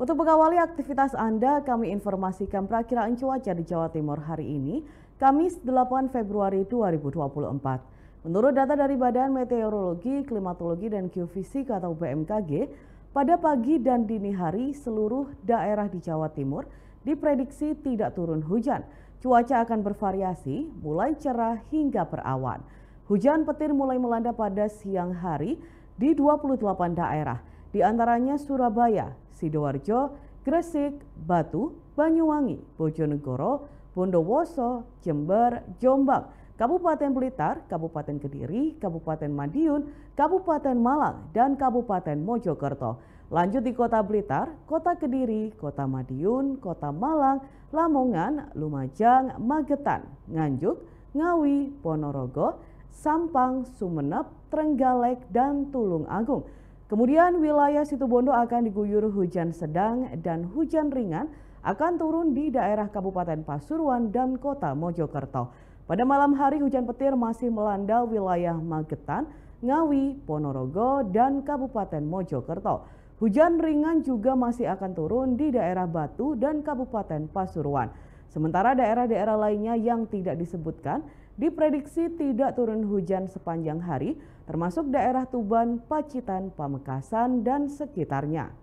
Untuk mengawali aktivitas Anda, kami informasikan perakiraan cuaca di Jawa Timur hari ini, Kamis 8 Februari 2024. Menurut data dari Badan Meteorologi, Klimatologi, dan Geofisika atau BMKG, pada pagi dan dini hari seluruh daerah di Jawa Timur diprediksi tidak turun hujan. Cuaca akan bervariasi mulai cerah hingga berawan. Hujan petir mulai melanda pada siang hari di 28 daerah di antaranya Surabaya, Sidoarjo, Gresik, Batu, Banyuwangi, Bojonegoro, Bondowoso, Jember, Jombang, Kabupaten Blitar, Kabupaten Kediri, Kabupaten Madiun, Kabupaten Malang, dan Kabupaten Mojokerto. Lanjut di Kota Blitar, Kota Kediri, Kota Madiun, Kota Malang, Lamongan, Lumajang, Magetan, Nganjuk, Ngawi, Ponorogo, Sampang, Sumenep, Trenggalek, dan Tulung Agung. Kemudian wilayah Situbondo akan diguyur hujan sedang dan hujan ringan akan turun di daerah Kabupaten Pasuruan dan Kota Mojokerto. Pada malam hari hujan petir masih melanda wilayah Magetan, Ngawi, Ponorogo, dan Kabupaten Mojokerto. Hujan ringan juga masih akan turun di daerah Batu dan Kabupaten Pasuruan. Sementara daerah-daerah lainnya yang tidak disebutkan diprediksi tidak turun hujan sepanjang hari, termasuk daerah Tuban, Pacitan, Pamekasan, dan sekitarnya.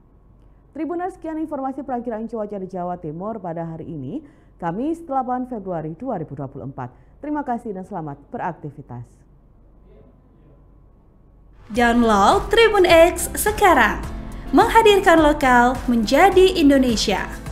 Tribuners, sekian informasi perakiraan cuaca di Jawa Timur pada hari ini, Kamis 8 Februari 2024. Terima kasih dan selamat beraktivitas. Download Tribun X sekarang. Menghadirkan lokal menjadi Indonesia.